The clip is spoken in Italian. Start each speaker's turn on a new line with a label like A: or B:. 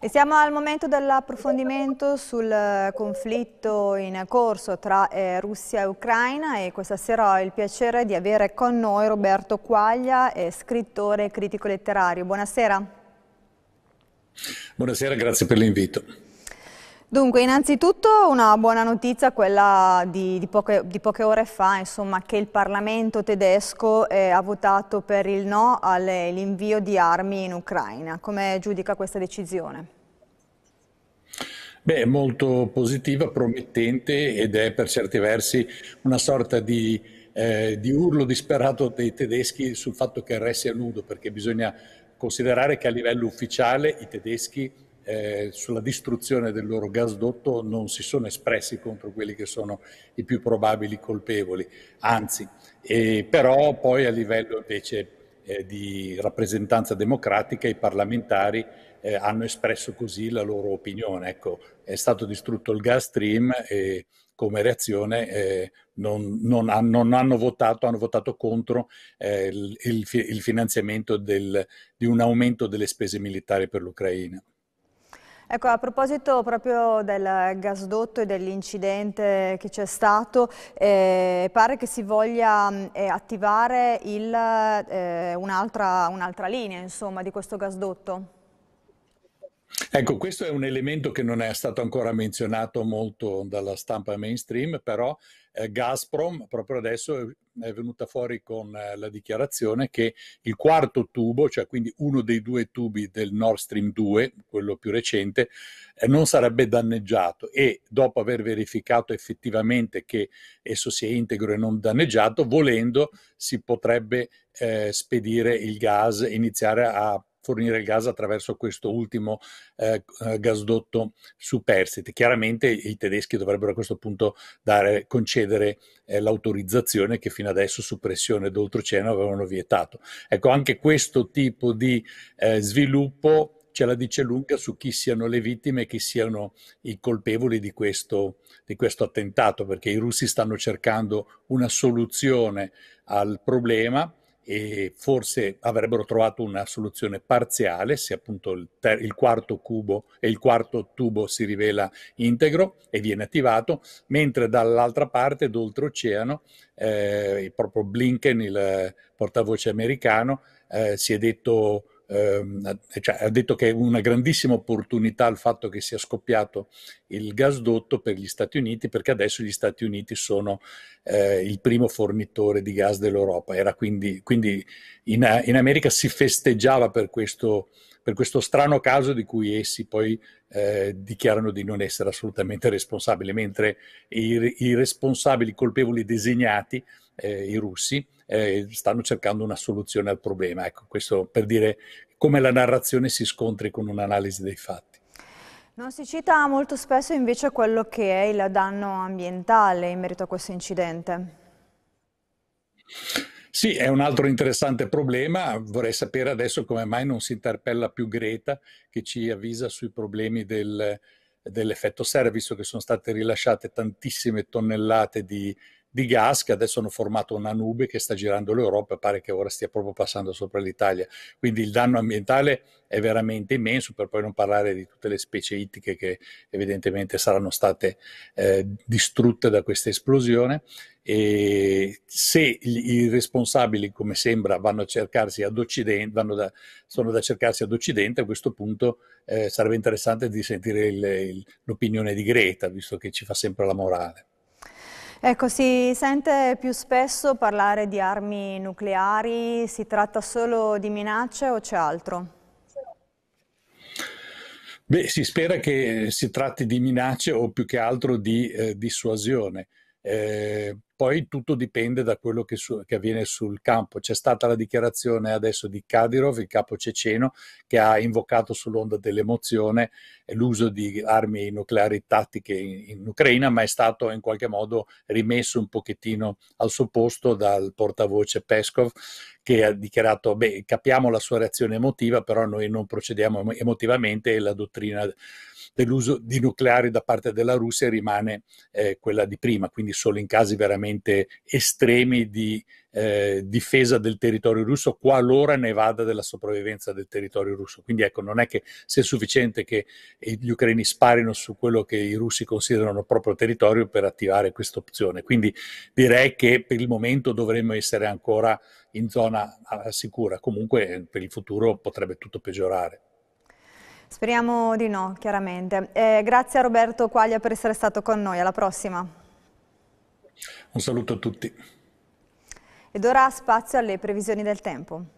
A: E siamo al momento dell'approfondimento sul eh, conflitto in corso tra eh, Russia e Ucraina e questa sera ho il piacere di avere con noi Roberto Quaglia, eh, scrittore e critico letterario. Buonasera.
B: Buonasera, grazie per l'invito.
A: Dunque, innanzitutto una buona notizia, quella di, di, poche, di poche, ore fa, insomma, che il Parlamento tedesco eh, ha votato per il no all'invio di armi in Ucraina. Come giudica questa decisione?
B: Beh, molto positiva, promettente ed è per certi versi una sorta di, eh, di urlo disperato dei tedeschi sul fatto che il re sia nudo, perché bisogna considerare che a livello ufficiale i tedeschi eh, sulla distruzione del loro gasdotto non si sono espressi contro quelli che sono i più probabili colpevoli, anzi, eh, però poi a livello invece eh, di rappresentanza democratica i parlamentari eh, hanno espresso così la loro opinione. Ecco, è stato distrutto il gas stream e come reazione eh, non, non, ha, non, hanno votato, hanno votato contro eh, il, il, finanziamento del, di un aumento delle spese militari per l'Ucraina.
A: Ecco, a proposito proprio del gasdotto e dell'incidente che c'è stato, eh, pare che si voglia eh, attivare eh, un'altra un linea insomma, di questo gasdotto.
B: Ecco, questo è un elemento che non è stato ancora menzionato molto dalla stampa mainstream, però eh, Gazprom proprio adesso è venuta fuori con eh, la dichiarazione che il quarto tubo, cioè quindi uno dei due tubi del Nord Stream 2, quello più recente, eh, non sarebbe danneggiato e dopo aver verificato effettivamente che esso sia integro e non danneggiato, volendo si potrebbe eh, spedire il gas e iniziare a fornire il gas attraverso questo ultimo eh, eh gasdotto superstite. Chiaramente i tedeschi dovrebbero a questo punto dare, concedere eh, l'autorizzazione che fino adesso su pressione d'oltreoceano avevano vietato. Ecco, anche questo tipo di eh, sviluppo ce la dice lunga su chi siano le vittime e chi siano i colpevoli di questo, di questo attentato, perché i russi stanno cercando una soluzione al problema e forse avrebbero trovato una soluzione parziale se appunto il, ter- il, quarto cubo e il quarto tubo si rivela integro e viene attivato, mentre dall'altra parte, d'oltreoceano, eh, proprio Blinken, il portavoce americano, eh, si è detto ehm, eh, cioè, ha detto che è una grandissima opportunità il fatto che sia scoppiato il gasdotto per gli Stati Uniti, perché adesso gli Stati Uniti sono eh, il primo fornitore di gas dell'Europa. Era quindi, quindi in, in, America si festeggiava per questo, per questo, strano caso di cui essi poi eh, dichiarano di non essere assolutamente responsabili, mentre i, i responsabili colpevoli designati, eh, i russi, eh, stanno cercando una soluzione al problema. Ecco, questo per dire come la narrazione si scontri con un'analisi dei fatti.
A: Non si cita molto spesso invece quello che è il danno ambientale in merito a questo incidente.
B: Sì, è un altro interessante problema. Vorrei sapere adesso come mai non si interpella più Greta che ci avvisa sui problemi del, dell'effetto serra, visto che sono state rilasciate tantissime tonnellate di, di gas che adesso hanno formato una nube che sta girando l'Europa e pare che ora stia proprio passando sopra l'Italia. Quindi il danno ambientale è veramente immenso, per poi non parlare di tutte le specie ittiche che evidentemente saranno state eh, distrutte da questa esplosione. E se i responsabili, come sembra, vanno a cercarsi ad Occidente, da, sono da cercarsi ad Occidente, a questo punto eh, sarebbe interessante di sentire il, il, l'opinione di Greta, visto che ci fa sempre la morale.
A: Ecco, si sente più spesso parlare di armi nucleari, si tratta solo di minacce o c'è altro?
B: Beh, si spera che si tratti di minacce o più che altro di eh, dissuasione. Eh, poi tutto dipende da quello che, su, che, avviene sul campo. C'è stata la dichiarazione adesso di Kadyrov, il capo ceceno, che ha invocato sull'onda dell'emozione l'uso di armi nucleari tattiche in, in Ucraina, ma è stato in qualche modo rimesso un pochettino al suo posto dal portavoce Peskov, che ha dichiarato, beh, capiamo la sua reazione emotiva, però noi non procediamo emotivamente e la dottrina dell'uso di nucleari da parte della Russia rimane eh, quella di prima, quindi solo in casi veramente estremi di eh, difesa del territorio russo qualora ne vada della sopravvivenza del territorio russo. Quindi ecco, non è che sia sufficiente che eh, gli ucraini sparino su quello che i russi considerano proprio territorio per attivare questa opzione. Quindi direi che per il momento dovremmo essere ancora in zona ah, sicura, comunque eh, per il futuro potrebbe tutto peggiorare.
A: Speriamo di no, chiaramente. Eh, grazie a Roberto Quaglia per essere stato con noi, alla prossima. Un saluto a tutti. Ed ora spazio alle previsioni del tempo.